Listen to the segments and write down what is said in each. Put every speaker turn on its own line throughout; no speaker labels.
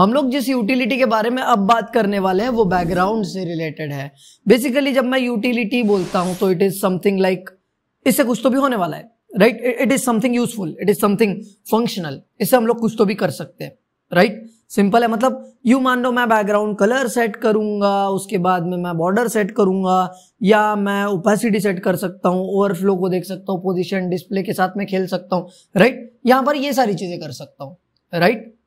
हम लोग जिस यूटिलिटी के बारे में अब बात करने वाले हैं वो बैकग्राउंड से रिलेटेड है बेसिकली जब मैं यूटिलिटी बोलता हूं तो इट इज समथिंग लाइक इससे कुछ तो भी होने वाला है right it is something useful it is something functional इससे हम लोग कुछ तो भी कर सकते हैं राइट right? सिंपल है मतलब यू मान लो मैं बैकग्राउंड कलर सेट करूंगा उसके बाद में मैं बॉर्डर सेट करूंगा या मैं ओपेसिटी सेट कर सकता हूँ ओवरफ्लो को देख सकता हूँ पोजिशन डिस्प्ले के साथ में खेल सकता हूँ राइट right? यहाँ पर ये सारी चीजें कर सकता हूँ राइट right?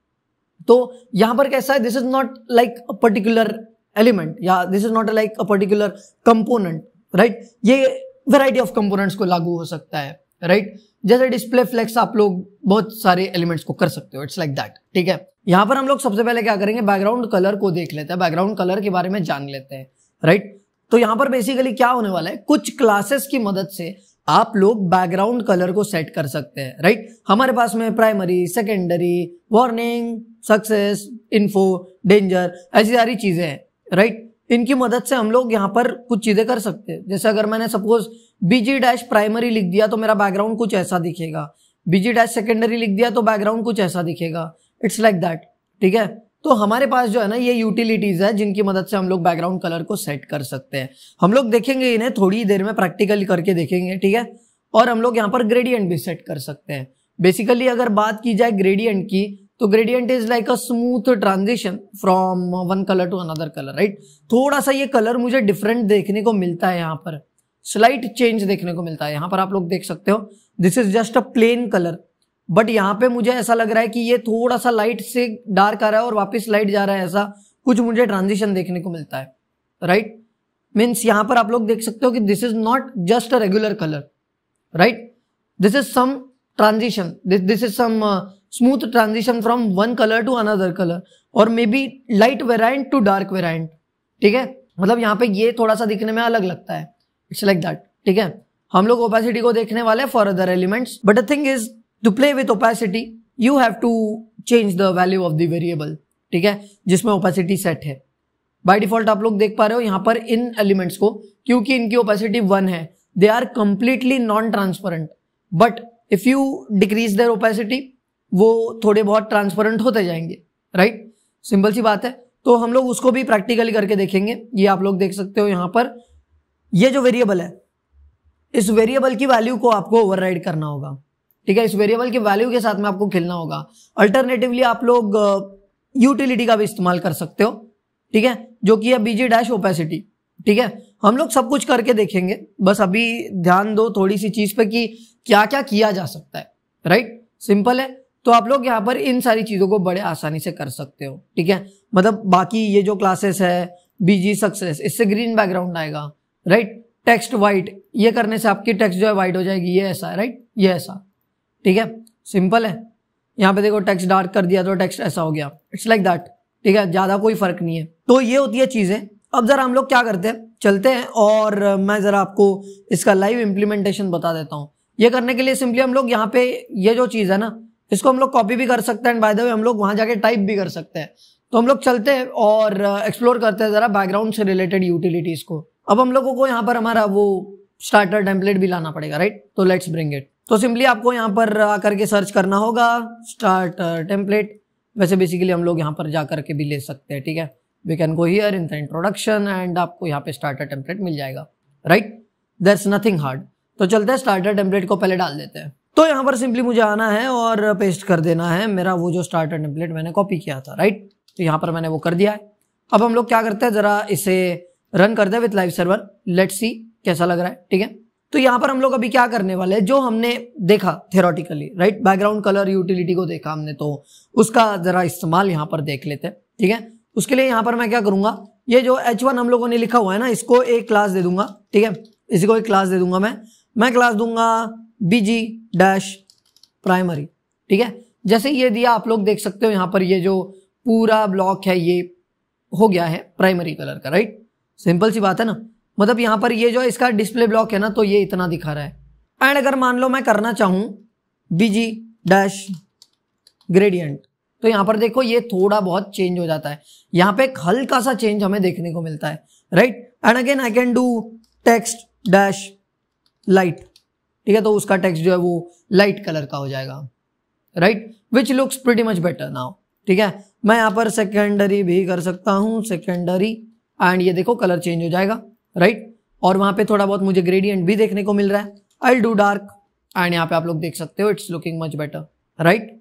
तो यहां पर कैसा है this is not like a particular element या this is not like a particular component right ये वेराइटी ऑफ कंपोनेंट्स को लागू हो सकता है राइट right? जैसे डिस्प्ले फ्लेक्स आप लोग बहुत सारे एलिमेंट्स को कर सकते हो इट्स लाइक दैट ठीक है यहाँ पर हम लोग सबसे पहले क्या करेंगे बैकग्राउंड कलर को देख लेते हैं बैकग्राउंड कलर के बारे में जान लेते हैं राइट right? तो यहाँ पर बेसिकली क्या होने वाला है कुछ क्लासेस की मदद से आप लोग बैकग्राउंड कलर को सेट कर सकते हैं राइट right? हमारे पास में primary secondary warning success info danger ऐसी सारी चीज़ें हैं राइट इनकी मदद से हम लोग यहाँ पर कुछ चीज़ें कर सकते हैं जैसे अगर मैंने सपोज बीजी डैश प्राइमरी लिख दिया तो मेरा बैकग्राउंड कुछ ऐसा दिखेगा बीजी डैश सेकेंडरी लिख दिया तो बैकग्राउंड कुछ ऐसा दिखेगा इट्स लाइक दैट ठीक है तो हमारे पास जो है ना ये यूटिलिटीज है जिनकी मदद से हम लोग बैकग्राउंड कलर को सेट कर सकते हैं हम लोग देखेंगे इन्हें थोड़ी देर में प्रैक्टिकली करके देखेंगे ठीक है और हम लोग यहाँ पर ग्रेडियंट भी सेट कर सकते हैं बेसिकली अगर बात की जाए ग्रेडियंट की तो gradient is like a smooth transition from one colour to another colour right थोड़ा सा ये कलर मुझे डिफरेंट देखने को मिलता है यहाँ पर स्लाइट चेंज देखने को मिलता है यहाँ पर आप लोग देख सकते हो this is just a plain colour but यहाँ पे मुझे ऐसा लग रहा है कि ये थोड़ा सा लाइट से डार्क आ रहा है और वापस लाइट जा रहा है ऐसा कुछ मुझे ट्रांजिशन देखने को मिलता है राइट मीन्स यहाँ पर आप लोग देख सकते हो कि this is not just a regular colour right this is some transition this is some smooth transition from one colour to another colour और may be light variant to dark variant ठीक है मतलब यहाँ पे ये थोड़ा सा दिखने में अलग लगता है इट्स लाइक दैट ठीक है हम लोग ओपेसिटी को देखने वाले for other elements but the thing is to play with opacity you have to change the value of the variable ठीक है जिसमें ओपेसिटी सेट है बाय डिफॉल्ट आप लोग देख पा रहे हो यहाँ पर इन एलिमेंट्स को क्योंकि इनकी ओपेसिटी वन है they are completely non transparent but if you decrease their opacity वो थोड़े बहुत ट्रांसपेरेंट होते जाएंगे राइट सिंपल सी बात है तो हम लोग उसको भी प्रैक्टिकली करके देखेंगे ये आप लोग देख सकते हो यहाँ पर ये जो वेरिएबल है इस वेरिएबल की वैल्यू को आपको ओवरराइड करना होगा ठीक है इस वेरिएबल की वैल्यू के साथ में आपको खेलना होगा अल्टरनेटिवली आप लोग यूटिलिटी uh, का भी इस्तेमाल कर सकते हो ठीक है जो कि है बीजी डैश ओपेसिटी ठीक है हम लोग सब कुछ करके देखेंगे बस अभी ध्यान दो थोड़ी सी चीज पे कि क्या क्या किया जा सकता है राइट सिंपल है तो आप लोग यहाँ पर इन सारी चीज़ों को बड़े आसानी से कर सकते हो ठीक है मतलब बाकी ये जो क्लासेस है बीजी सक्सेस इससे ग्रीन बैकग्राउंड आएगा राइट टेक्स्ट वाइट ये करने से आपकी टेक्स्ट जो है वाइट हो जाएगी ये ऐसा राइट ये ऐसा ठीक है सिंपल है यहाँ पे देखो टेक्स्ट डार्क कर दिया तो टेक्स्ट ऐसा हो गया इट्स लाइक दैट ठीक है ज़्यादा कोई फर्क नहीं है तो ये होती है चीज़ें अब ज़रा हम लोग क्या करते हैं चलते हैं और मैं ज़रा आपको इसका लाइव इम्प्लीमेंटेशन बता देता हूँ ये करने के लिए सिंपली हम लोग यहाँ पे ये जो चीज़ है ना इसको हम लोग कॉपी भी कर सकते हैं बाय द वे हम लोग वहां जाके टाइप भी कर सकते हैं तो हम लोग चलते हैं और एक्सप्लोर uh, करते हैं ज़रा बैकग्राउंड से रिलेटेड यूटिलिटीज़ को अब हम लोगों को यहाँ पर हमारा वो स्टार्टर टेम्पलेट भी लाना पड़ेगा राइट तो लेट्स ब्रिंग इट तो सिंपली आपको यहाँ पर uh, आकर के सर्च करना होगा स्टार्टर टेम्पलेट वैसे बेसिकली हम लोग यहाँ पर जा करके भी ले सकते हैं ठीक है we can go here in the introduction and आपको यहाँ पे स्टार्टर टेम्पलेट मिल जाएगा राइट देर नथिंग हार्ड तो चलते हैं स्टार्टर टेम्पलेट को पहले डाल देते हैं तो यहाँ पर सिंपली मुझे आना है और पेस्ट कर देना है मेरा वो जो स्टार्टर टेम्पलेट मैंने कॉपी किया था राइट तो यहाँ पर मैंने वो कर दिया है अब हम लोग क्या करते हैं ज़रा इसे रन करते हैं with live server let see कैसा लग रहा है ठीक है तो यहाँ पर हम लोग अभी क्या करने वाले हैं जो हमने देखा theoretically right background colour utility को देखा हमने तो उसका ज़रा इस्तेमाल यहाँ पर देख लेते हैं ठीक है उसके लिए यहाँ पर मैं क्या करूंगा ये जो एच वन हम लोगों ने लिखा हुआ है ना इसको एक क्लास दे दूंगा ठीक है इसी को एक क्लास दे दूंगा मैं मैं क्लास दूंगा बीजी डैश प्राइमरी ठीक है जैसे ये दिया आप लोग देख सकते हो यहाँ पर ये जो पूरा ब्लॉक है ये हो गया है प्राइमरी कलर का राइट सिंपल सी बात है ना मतलब यहां पर ये जो इसका डिस्प्ले ब्लॉक है ना तो ये इतना दिखा रहा है एंड अगर मान लो मैं करना चाहूं बीजी डैश ग्रेडियंट तो यहां पर देखो ये थोड़ा बहुत चेंज हो जाता है यहां पे एक हल्का सा चेंज हमें देखने को मिलता है right and again I can do text dash light ठीक है तो उसका टेक्स्ट जो है वो लाइट कलर का हो जाएगा right which looks pretty much better now ठीक है मैं यहाँ पर सेकेंडरी भी कर सकता हूँ सेकेंडरी एंड ये देखो कलर चेंज हो जाएगा राइट और वहाँ पे थोड़ा बहुत मुझे ग्रेडियंट भी देखने को मिल रहा है आई डू डार्क एंड यहाँ पे आप लोग देख सकते हो it's looking much better right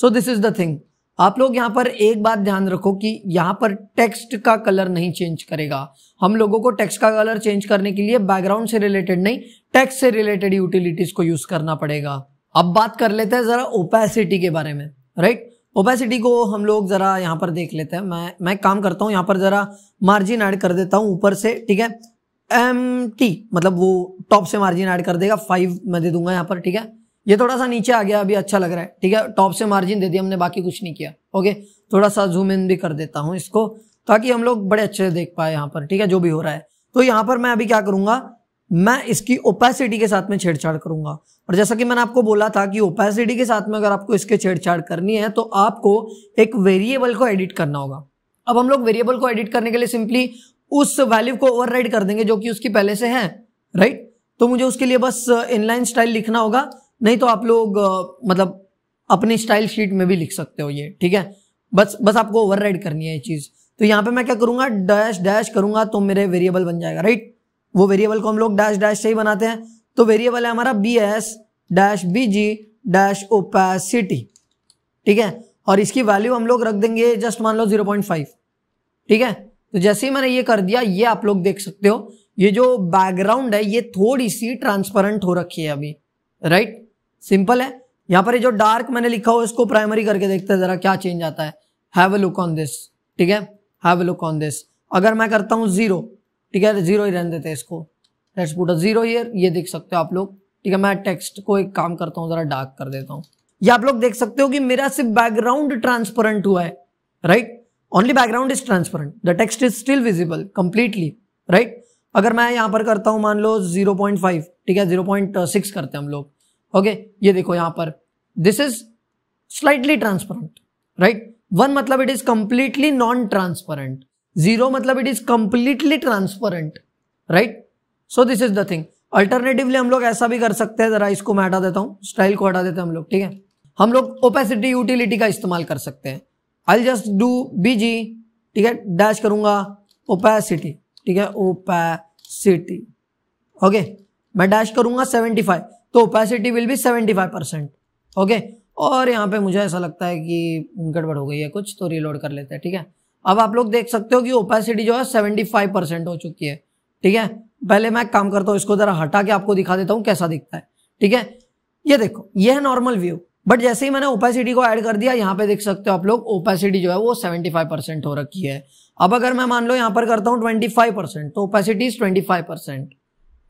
so this is the thing आप लोग यहाँ पर एक बात ध्यान रखो कि यहाँ पर टेक्स्ट का कलर नहीं चेंज करेगा हम लोगों को टेक्स्ट का कलर चेंज करने के लिए बैकग्राउंड से रिलेटेड नहीं टेक्स्ट से रिलेटेड यूटिलिटीज को यूज करना पड़ेगा अब बात कर लेते हैं जरा ओपेसिटी के बारे में राइट ओपेसिटी को हम लोग जरा यहाँ पर देख लेते हैं मैं मैं काम करता हूँ यहाँ पर जरा मार्जिन ऐड कर देता हूँ ऊपर से ठीक है एम टी मतलब वो टॉप से मार्जिन ऐड कर देगा फाइव मैं दे दूंगा यहाँ पर ठीक है ये थोड़ा सा नीचे आ गया अभी अच्छा लग रहा है ठीक है टॉप से मार्जिन दे दिया हमने बाकी कुछ नहीं किया ओके थोड़ा सा जूम इन भी कर देता हूँ इसको ताकि हम लोग बड़े अच्छे से देख पाए यहाँ पर ठीक है जो भी हो रहा है तो यहाँ पर मैं अभी क्या करूंगा मैं इसकी ओपेसिटी के साथ में छेड़छाड़ करूंगा और जैसा कि मैंने आपको बोला था कि ओपेसिटी के साथ में अगर आपको इसके छेड़छाड़ करनी है तो आपको एक वेरिएबल को एडिट करना होगा अब हम लोग वेरिएबल को एडिट करने के लिए सिंपली उस वैल्यू को ओवरराइड कर देंगे जो कि उसकी पहले से है राइट तो मुझे उसके लिए बस इनलाइन स्टाइल लिखना होगा नहीं तो आप लोग मतलब अपनी स्टाइल शीट में भी लिख सकते हो ये ठीक है बस बस आपको ओवर करनी है ये चीज़ तो यहाँ पे मैं क्या करूँगा डैश डैश करूँगा तो मेरे वेरिएबल बन जाएगा राइट वो वेरिएबल को हम लोग डैश डैश से ही बनाते हैं तो वेरिएबल है हमारा B S dash B G dash opacity ठीक है और इसकी वैल्यू हम लोग रख देंगे जस्ट मान लो जीरो पॉइंट फाइव ठीक है तो जैसे ही मैंने ये कर दिया ये आप लोग देख सकते हो ये जो बैकग्राउंड है ये थोड़ी सी ट्रांसपेरेंट हो रखी है अभी राइट सिंपल है यहाँ पर ये जो डार्क मैंने लिखा हो इसको प्राइमरी करके देखते हैं जरा क्या चेंज आता है have a look on this ठीक है have a look on this अगर मैं करता हूँ जीरो ठीक है जीरो ही रहने देते हैं इसको let's put a zero here ये देख सकते हो आप लोग ठीक है मैं टेक्स्ट को एक काम करता हूँ जरा डार्क कर देता हूँ ये आप लोग देख सकते हो कि मेरा सिर्फ बैकग्राउंड ट्रांसपेरेंट हुआ है right only background is transparent the text is still visible completely right अगर मैं यहां पर करता हूं मान लो 0.5 ठीक है 0.6 करते हैं हम लोग ओके ये देखो यहां पर this is slightly transparent right one मतलब it is completely non transparent zero मतलब it is completely transparent right so this is the thing alternatively हम लोग ऐसा भी कर सकते हैं जरा इसको मैं हटा देता हूँ स्टाइल को हटा देते हैं हम लोग ठीक है हम लोग ओपेसिटी यूटिलिटी का इस्तेमाल कर सकते हैं I just do B G ठीक है डैश करूंगा ओपेसिटी ठीक है ओपेसिटी ओके मैं डैश करूंगा सेवेंटी फाइव तो opacity will be seventy five percent okay और यहाँ पे मुझे ऐसा लगता है कि गड़बड़ हो गई है कुछ तो रीलोड कर लेते हैं ठीक है अब आप लोग देख सकते हो कि ओपेसिटी जो है सेवेंटी फाइव परसेंट हो चुकी है ठीक है पहले मैं काम करता हूँ इसको ज़रा हटा के आपको दिखा देता हूँ कैसा दिखता है ठीक है ये देखो ये है नॉर्मल व्यू बट जैसे ही मैंने ओपेसिटी को ऐड कर दिया यहाँ पे देख सकते हो आप लोग ओपेसिटी जो है वो फाइव परसेंट हो रखी है अब अगर मैं मान लो यहाँ पर करता हूँ फाइव परसेंट तो opacity is five percent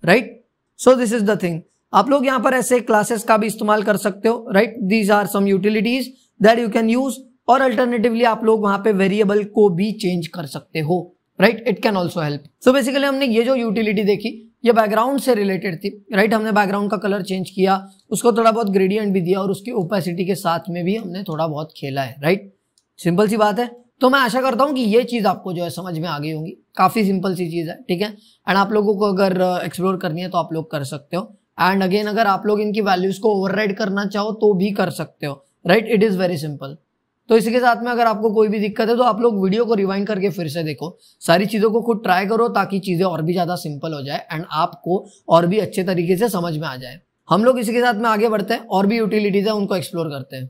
right so this is the thing आप लोग यहाँ पर ऐसे क्लासेस का भी इस्तेमाल कर सकते हो right these are some utilities that you can use और अल्टरनेटिवली आप लोग वहां पे वेरिएबल को भी चेंज कर सकते हो right it can also help so basically हमने ये जो यूटिलिटी देखी ये बैकग्राउंड से रिलेटेड थी राइट right? हमने बैकग्राउंड का कलर चेंज किया उसको थोड़ा बहुत ग्रेडियंट भी दिया और उसकी ओपेसिटी के साथ में भी हमने थोड़ा बहुत खेला है राइट right? सिंपल सी बात है तो मैं आशा करता हूँ कि ये चीज़ आपको जो है समझ में आ गई होंगी काफ़ी सिंपल सी चीज़ है ठीक है एंड आप लोगों को अगर एक्सप्लोर करनी है तो आप लोग कर सकते हो एंड अगेन अगर आप लोग इनकी वैल्यूज को ओवर करना चाहो तो भी कर सकते हो right it is very simple तो इसी के साथ में अगर आपको कोई भी दिक्कत है तो आप लोग वीडियो को रिवाइंड करके फिर से देखो सारी चीज़ों को खुद ट्राई करो ताकि चीज़ें और भी ज़्यादा सिंपल हो जाए एंड आपको और भी अच्छे तरीके से समझ में आ जाए हम लोग इसी के साथ में आगे बढ़ते हैं और भी यूटिलिटीज़ है उनको एक्सप्लोर करते हैं